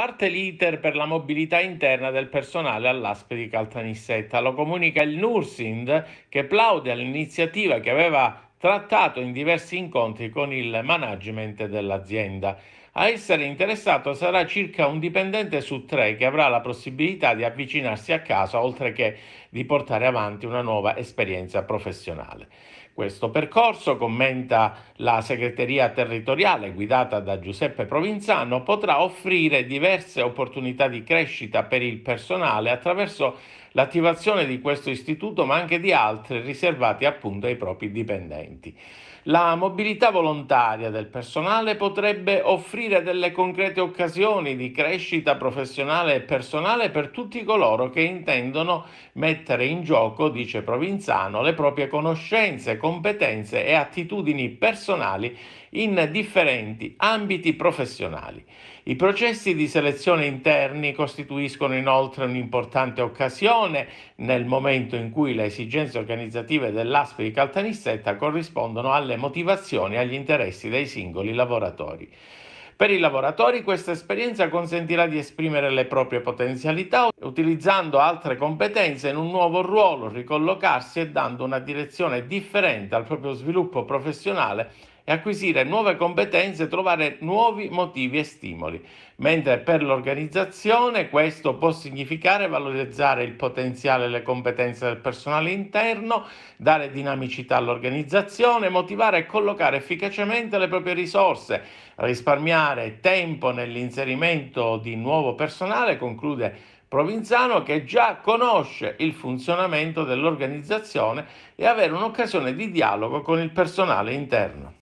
Parte l'iter per la mobilità interna del personale all'ASP di Caltanissetta, lo comunica il Nursind che plaude all'iniziativa che aveva trattato in diversi incontri con il management dell'azienda. A essere interessato sarà circa un dipendente su tre che avrà la possibilità di avvicinarsi a casa oltre che di portare avanti una nuova esperienza professionale. Questo percorso, commenta la segreteria territoriale guidata da Giuseppe Provinzano, potrà offrire diverse opportunità di crescita per il personale attraverso l'attivazione di questo istituto ma anche di altri riservati appunto ai propri dipendenti. La mobilità volontaria del personale potrebbe offrire offrire delle concrete occasioni di crescita professionale e personale per tutti coloro che intendono mettere in gioco, dice Provinzano, le proprie conoscenze, competenze e attitudini personali in differenti ambiti professionali. I processi di selezione interni costituiscono inoltre un'importante occasione nel momento in cui le esigenze organizzative dell'ASP di Caltanissetta corrispondono alle motivazioni e agli interessi dei singoli lavoratori. Per i lavoratori questa esperienza consentirà di esprimere le proprie potenzialità utilizzando altre competenze in un nuovo ruolo, ricollocarsi e dando una direzione differente al proprio sviluppo professionale e acquisire nuove competenze e trovare nuovi motivi e stimoli, mentre per l'organizzazione questo può significare valorizzare il potenziale e le competenze del personale interno, dare dinamicità all'organizzazione, motivare e collocare efficacemente le proprie risorse, risparmiare tempo nell'inserimento di nuovo personale, conclude Provinzano che già conosce il funzionamento dell'organizzazione e avere un'occasione di dialogo con il personale interno.